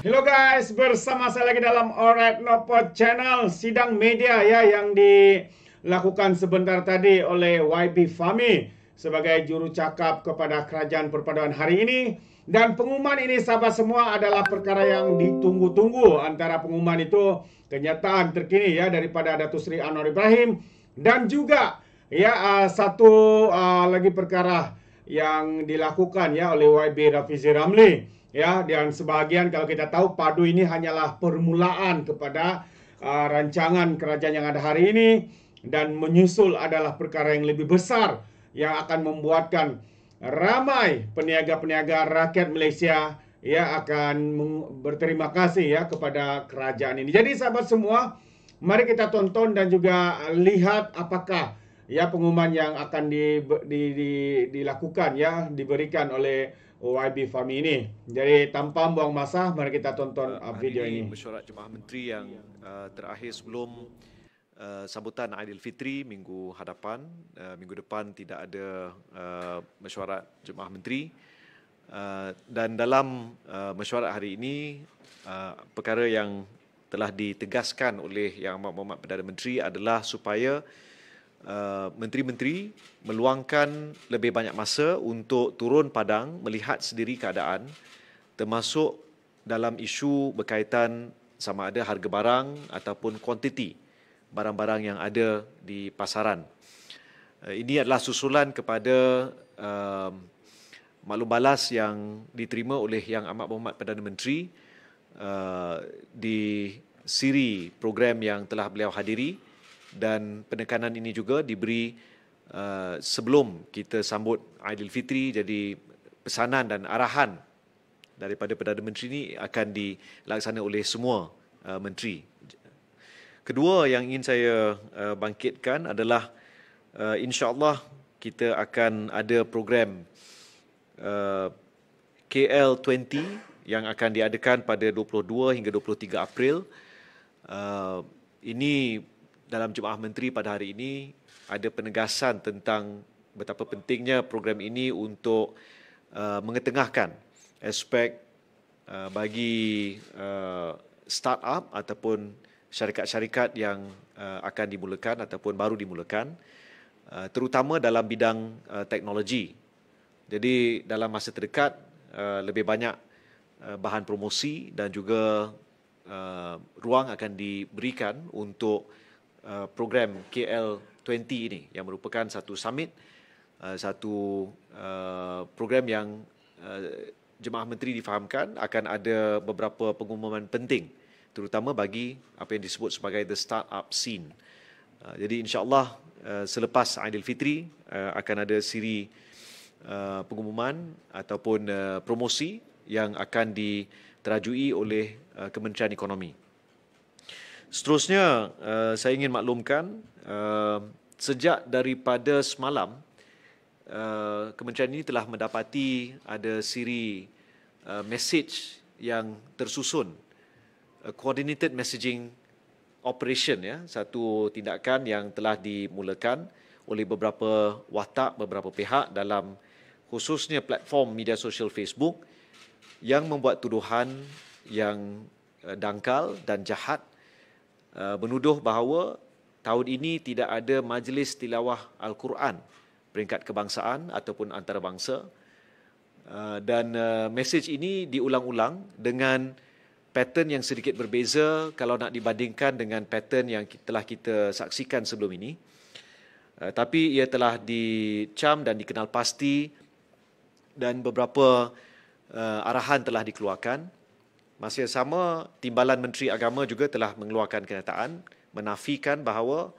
Hello guys, bersama saya lagi dalam Alright Nopo Channel Sidang media ya yang dilakukan sebentar tadi oleh YB Fami Sebagai juru cakap kepada kerajaan perpaduan hari ini Dan pengumuman ini sahabat semua adalah perkara yang ditunggu-tunggu Antara pengumuman itu kenyataan terkini ya daripada Datuk Sri Anwar Ibrahim Dan juga ya ah, satu ah, lagi perkara yang dilakukan ya oleh YB Rafizi Ramli ya dan sebagian kalau kita tahu padu ini hanyalah permulaan kepada uh, rancangan kerajaan yang ada hari ini dan menyusul adalah perkara yang lebih besar yang akan membuatkan ramai peniaga-peniaga rakyat Malaysia ya akan berterima kasih ya kepada kerajaan ini. Jadi sahabat semua, mari kita tonton dan juga lihat apakah ya pengumuman yang akan di, di, di, dilakukan ya diberikan oleh YB Fami ini. Jadi tanpa buang masa mari kita tonton eh, uh, video ini. ini. Mesyuarat Jemaah Menteri yang uh, terakhir sebelum uh, sambutan Aidilfitri minggu hadapan uh, minggu depan tidak ada uh, mesyuarat Jemaah Menteri. Uh, dan dalam uh, mesyuarat hari ini uh, perkara yang telah ditegaskan oleh Yang Amat Muhammad Perdana Menteri adalah supaya uh, menteri-menteri meluangkan lebih banyak masa untuk turun padang melihat sendiri keadaan termasuk dalam isu berkaitan sama ada harga barang ataupun kuantiti barang-barang yang ada di pasaran. Uh, ini adalah susulan kepada uh, maklum balas yang diterima oleh Yang Amat Berhormat Perdana Menteri uh, di siri program yang telah beliau hadiri dan penekanan ini juga diberi uh, sebelum kita sambut Aidilfitri jadi pesanan dan arahan daripada Perdana Menteri ini akan dilaksanakan oleh semua uh, menteri. Kedua yang ingin saya uh, bangkitkan adalah uh, insya kita akan ada program uh, KL20 yang akan diadakan pada 22 hingga 23 April. Uh, ini dalam Jemaah Menteri pada hari ini ada penegasan tentang betapa pentingnya program ini untuk uh, mengetengahkan aspek uh, bagi uh, startup ataupun syarikat-syarikat yang uh, akan dimulakan ataupun baru dimulakan uh, terutama dalam bidang uh, teknologi. Jadi dalam masa terdekat uh, lebih banyak uh, bahan promosi dan juga uh, ruang akan diberikan untuk Uh, program KL 20 ini yang merupakan satu summit uh, satu uh, program yang jemaah menteri difahamkan akan ada beberapa pengumuman penting terutama bagi apa yang disebut sebagai the startup scene. jadi insyaallah selepas Aidilfitri akan ada siri pengumuman ataupun promosi yang akan diterajui oleh Kementerian Ekonomi. Seterusnya, uh, saya ingin maklumkan uh, sejak daripada semalam uh, kementerian ini telah mendapati ada siri uh, message yang tersusun A coordinated messaging operation ya satu tindakan yang telah dimulakan oleh beberapa watak beberapa pihak dalam khususnya platform media sosial Facebook yang membuat tuduhan yang dangkal dan jahat Uh, menuduh bahawa tahun ini tidak ada majlis tilawah Al-Quran peringkat kebangsaan ataupun antarabangsa uh, dan uh, mesej ini diulang-ulang dengan pattern yang sedikit berbeza kalau nak dibandingkan dengan pattern yang telah kita saksikan sebelum ini tapi ia telah dicam dan dikenal pasti dan beberapa arahan telah dikeluarkan Masa yang sama, Timbalan Menteri Agama juga telah mengeluarkan kenyataan menafikan bahawa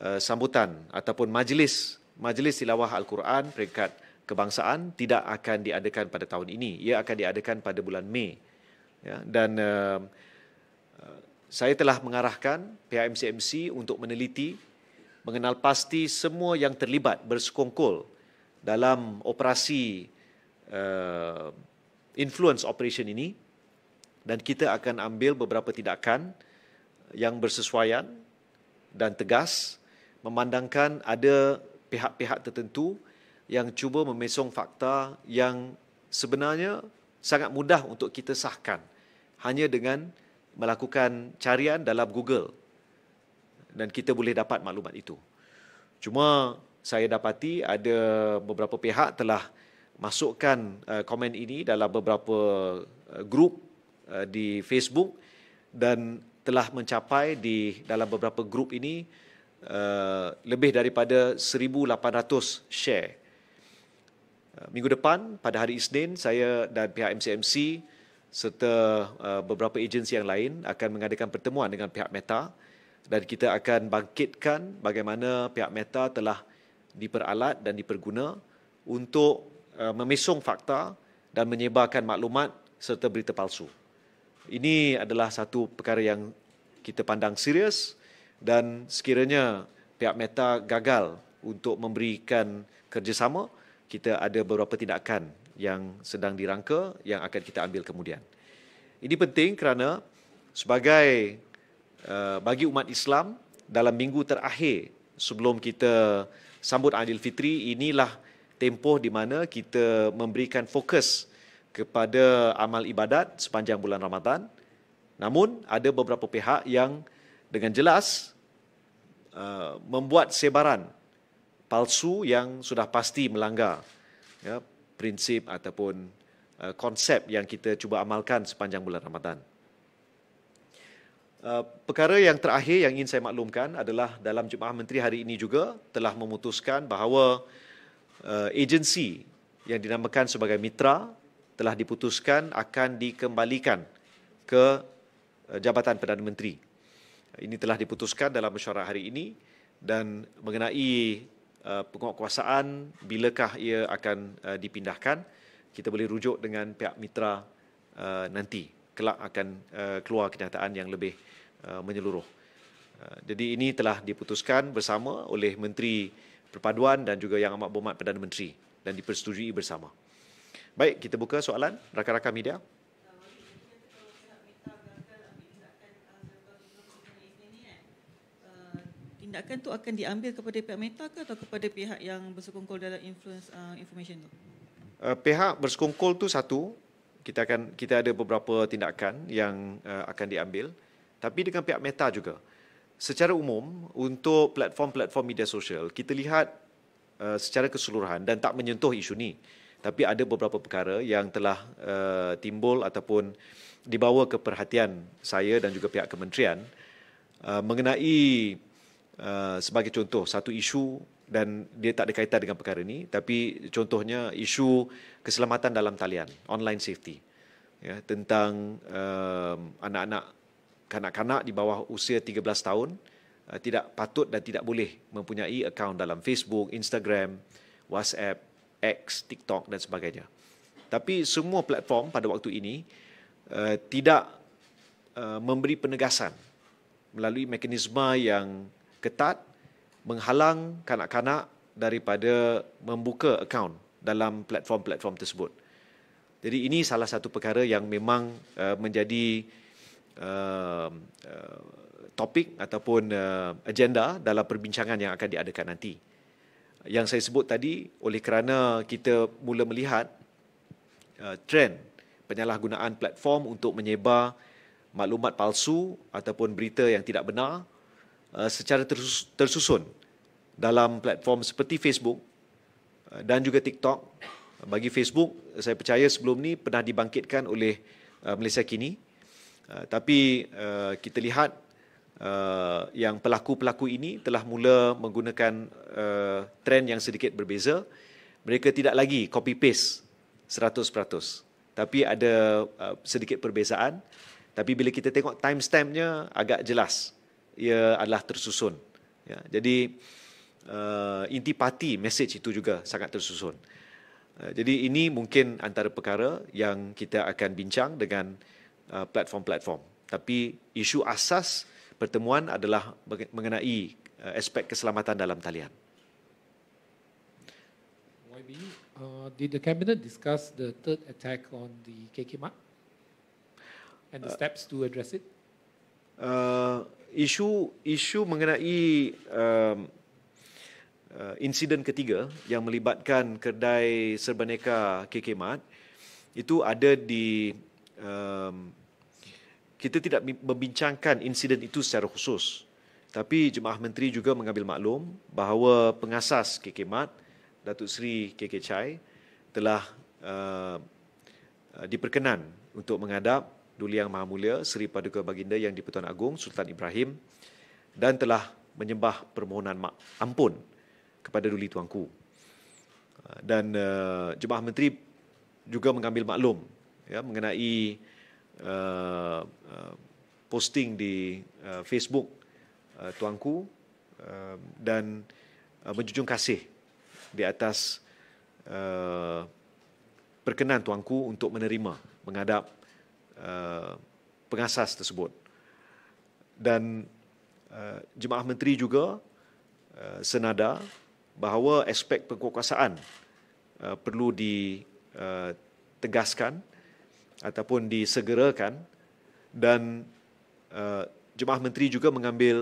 uh, sambutan ataupun majlis majlis tilawah Al-Quran peringkat kebangsaan tidak akan diadakan pada tahun ini. Ia akan diadakan pada bulan Mei. Ya, dan uh, saya telah mengarahkan pihak MCMC untuk meneliti mengenal pasti semua yang terlibat bersekongkol dalam operasi uh, influence operation ini dan kita akan ambil beberapa tindakan yang bersesuaian dan tegas memandangkan ada pihak-pihak tertentu yang cuba memesong fakta yang sebenarnya sangat mudah untuk kita sahkan hanya dengan melakukan carian dalam Google dan kita boleh dapat maklumat itu. Cuma saya dapati ada beberapa pihak telah masukkan eh, komen ini dalam beberapa eh, grup Eh, di Facebook dan telah mencapai di dalam beberapa grup ini uh, lebih daripada 1,800 share. Eh, minggu depan pada hari Isnin saya dan pihak MCMC serta uh, beberapa agensi yang lain akan mengadakan pertemuan dengan pihak Meta dan kita akan bangkitkan bagaimana pihak Meta telah diperalat dan diperguna untuk uh, memesong fakta dan menyebarkan maklumat serta berita palsu. Ini adalah satu perkara yang kita pandang serius dan sekiranya pihak Meta gagal untuk memberikan kerjasama, kita ada beberapa tindakan yang sedang dirangka yang akan kita ambil kemudian. Ini penting kerana sebagai eh, bagi umat Islam dalam minggu terakhir sebelum kita sambut Aidilfitri inilah tempoh di mana kita memberikan fokus kepada amal ibadat sepanjang bulan Ramadan. Namun ada beberapa pihak yang dengan jelas uh, membuat sebaran palsu yang sudah pasti melanggar ya, prinsip ataupun uh, konsep yang kita cuba amalkan sepanjang bulan Ramadan. Uh, perkara yang terakhir yang ingin saya maklumkan adalah dalam Jemaah Menteri hari ini juga telah memutuskan bahawa uh, agensi yang dinamakan sebagai mitra telah diputuskan akan dikembalikan ke eh, Jabatan Perdana Menteri. Ini telah diputuskan dalam mesyuarat hari ini dan mengenai eh, penguatkuasaan bilakah ia akan eh, dipindahkan, kita boleh rujuk dengan pihak mitra nanti. Kelak akan keluar kenyataan yang lebih menyeluruh. Jadi ini telah diputuskan bersama oleh Menteri Perpaduan dan juga Yang Amat Berhormat Perdana Menteri dan dipersetujui bersama. Baik, kita buka soalan rakan-rakan media. tindakan tu akan diambil kepada pihak Meta ke atau kepada pihak yang bersekongkol dalam influence uh, information tu? Uh, pihak bersekongkol tu satu, kita akan kita ada beberapa tindakan yang uh, akan diambil tapi dengan pihak Meta juga. Secara umum untuk platform-platform media sosial, kita lihat uh, secara keseluruhan dan tak menyentuh isu ni tapi ada beberapa perkara yang telah uh, timbul ataupun dibawa ke perhatian saya dan juga pihak kementerian uh, mengenai uh, sebagai contoh satu isu dan dia tak ada kaitan dengan perkara ini tapi contohnya isu keselamatan dalam talian online safety ya tentang uh, anak-anak kanak-kanak di bawah usia 13 tahun uh, tidak patut dan tidak boleh mempunyai akaun dalam Facebook, Instagram, WhatsApp X, TikTok dan sebagainya. Tapi semua platform pada waktu ini uh, tidak uh, memberi penegasan melalui mekanisme yang ketat menghalang kanak-kanak daripada membuka akaun dalam platform-platform tersebut. Jadi ini salah satu perkara yang memang uh, menjadi uh, uh, topik ataupun uh, agenda dalam perbincangan yang akan diadakan nanti yang saya sebut tadi oleh kerana kita mula melihat uh, trend penyalahgunaan platform untuk menyebar maklumat palsu ataupun berita yang tidak benar uh, secara tersusun dalam platform seperti Facebook uh, dan juga TikTok. Bagi Facebook, saya percaya sebelum ni pernah dibangkitkan oleh uh, Malaysia Kini. Uh, tapi kita lihat uh, yang pelaku-pelaku ini telah mula menggunakan uh, trend yang sedikit berbeza. Mereka tidak lagi copy paste 100%. Tapi ada uh, sedikit perbezaan. Tapi bila kita tengok timestampnya agak jelas ia adalah tersusun. Ya, jadi uh, inti parti message itu juga sangat tersusun. Uh, jadi ini mungkin antara perkara yang kita akan bincang dengan uh, platform-platform. Tapi isu asas pertemuan adalah mengenai eh, aspek keselamatan dalam talian. YB, uh, did the cabinet discuss the third attack on the KK Mart and the uh, steps to address it? Uh, isu isu mengenai um, uh, insiden ketiga yang melibatkan kedai serbaneka KK Mart itu ada di um, kita tidak membincangkan insiden itu secara khusus. Tapi Jemaah Menteri juga mengambil maklum bahawa pengasas KK Mat, Datuk Seri KK Chai telah uh, uh, diperkenan untuk menghadap Duli Yang Maha Mulia Seri Paduka Baginda Yang Dipertuan pertuan Agong Sultan Ibrahim dan telah menyembah permohonan mak ampun kepada Duli Tuanku. Uh, dan uh, Jemaah Menteri juga mengambil maklum ya, mengenai Uh, uh, posting di uh, Facebook uh, tuanku uh, dan uh, menjunjung kasih di atas uh, perkenan tuanku untuk menerima menghadap uh, pengasas tersebut dan uh, jemaah menteri juga uh, senada bahawa aspek penguasaan uh, perlu ditegaskan uh, ataupun disegerakan dan uh, jemaah menteri juga mengambil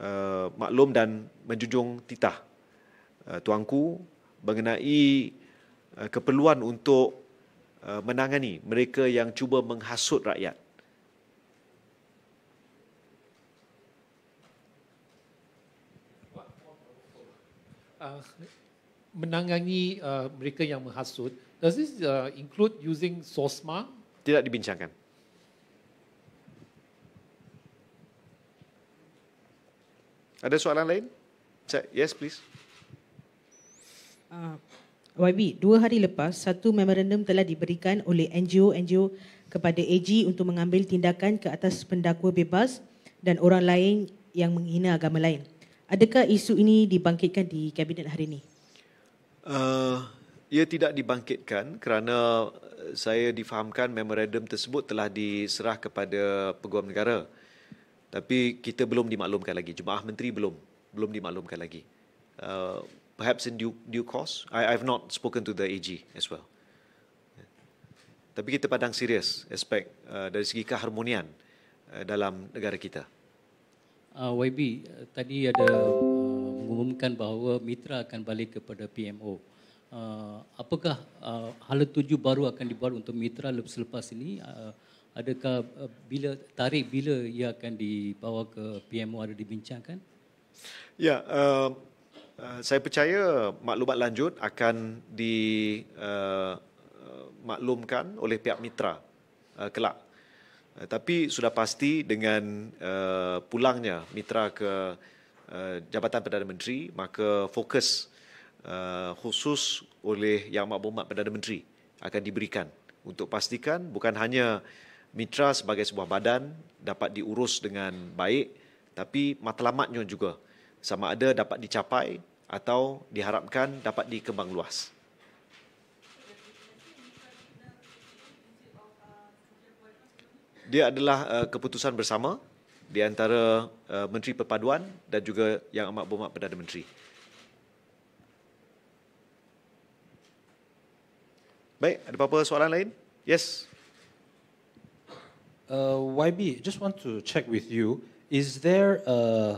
uh, maklum dan menjunjung titah uh, tuanku mengenai uh, keperluan untuk uh, menangani mereka yang cuba menghasut rakyat uh, menangani uh, mereka yang menghasut Does this uh, include using SOSMA? Tidak dibincangkan. Ada soalan lain? Yes, please. Uh, YB, dua hari lepas, satu memorandum telah diberikan oleh NGO-NGO kepada AG untuk mengambil tindakan ke atas pendakwa bebas dan orang lain yang menghina agama lain. Adakah isu ini dibangkitkan di Kabinet hari ini? Uh, ia tidak dibangkitkan kerana eh, saya difahamkan memorandum tersebut telah diserah kepada peguam negara. Tapi kita belum dimaklumkan lagi. Jemaah Menteri belum belum dimaklumkan lagi. Uh, perhaps in due, due course, I have not spoken to the AG as well. Tapi kita pandang serius aspek uh, dari segi keharmonian uh, dalam negara kita. Uh, ah, YB, tadi ada uh, mengumumkan bahawa mitra akan balik kepada PMO uh, apakah uh, hala tuju baru akan dibuat untuk mitra selepas ini uh, adakah uh, bila tarikh bila ia akan dibawa ke PMO ada dibincangkan ya uh... Uh, saya percaya maklumat lanjut akan dimaklumkan uh, uh, oleh pihak mitra uh, kelak. Uh, tapi sudah pasti dengan uh, pulangnya mitra ke uh, Jabatan Perdana Menteri, maka fokus uh, khusus oleh Yang Amat Berhormat Perdana Menteri akan diberikan untuk pastikan bukan hanya mitra sebagai sebuah badan dapat diurus dengan baik tapi matlamatnya juga sama ada dapat dicapai atau diharapkan dapat dikembang luas. Dia adalah uh, keputusan bersama di antara uh, Menteri Perpaduan dan juga Yang Amat Berhormat Perdana Menteri. Baik, ada apa-apa soalan lain? Yes. Uh, YB, just want to check with you. Is there a, uh,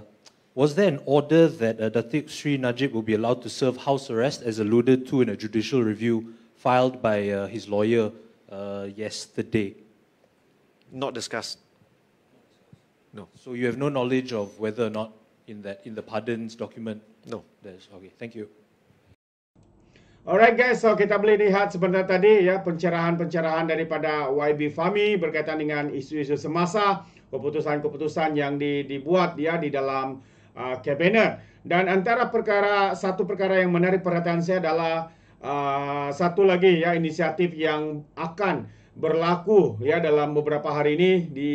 was there an order that uh, Datuk Sri Najib will be allowed to serve house arrest as alluded to in a judicial review filed by uh, his lawyer uh, yesterday? Not discussed. No. So you have no knowledge of whether or not in that in the pardons document? No. There's okay. Thank you. Alright guys, so kita boleh lihat sebentar tadi ya pencerahan-pencerahan daripada YB Fami berkaitan dengan isu-isu semasa, keputusan-keputusan yang di, dibuat ya di dalam uh, kabinet. Dan antara perkara satu perkara yang menarik perhatian saya adalah uh, satu lagi ya inisiatif yang akan berlaku ya dalam beberapa hari ini di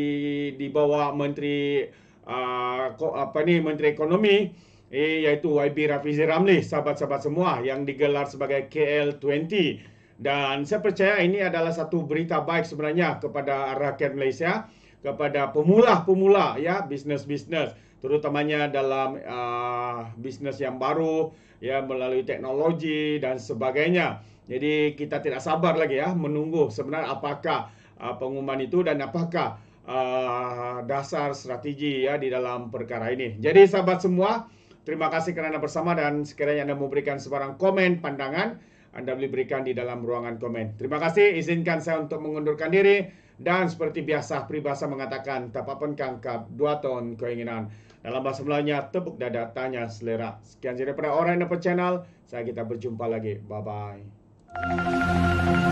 di bawah menteri uh, apa nih menteri ekonomi Eh, iaitu YB Rafizi Ramli, sahabat-sahabat semua yang digelar sebagai KL20. Dan saya percaya ini adalah satu berita baik sebenarnya kepada rakyat Malaysia, kepada pemula-pemula ya bisnes-bisnes terutamanya dalam uh, bisnes yang baru ya melalui teknologi dan sebagainya. Jadi kita tidak sabar lagi ya menunggu sebenarnya apakah uh, pengumuman itu dan apakah uh, dasar strategi ya di dalam perkara ini. Jadi sahabat semua, Terima kasih kerana anda bersama dan sekiranya anda memberikan sebarang komen, pandangan, anda boleh berikan di dalam ruangan komen. Terima kasih. Izinkan saya untuk mengundurkan diri. Dan seperti biasa, peribahasa mengatakan, tak apa kangkap, dua ton keinginan. Dalam bahasa Melayunya, tepuk dada, tanya selera. Sekian daripada orang yang dapat channel. Saya kita berjumpa lagi. Bye-bye.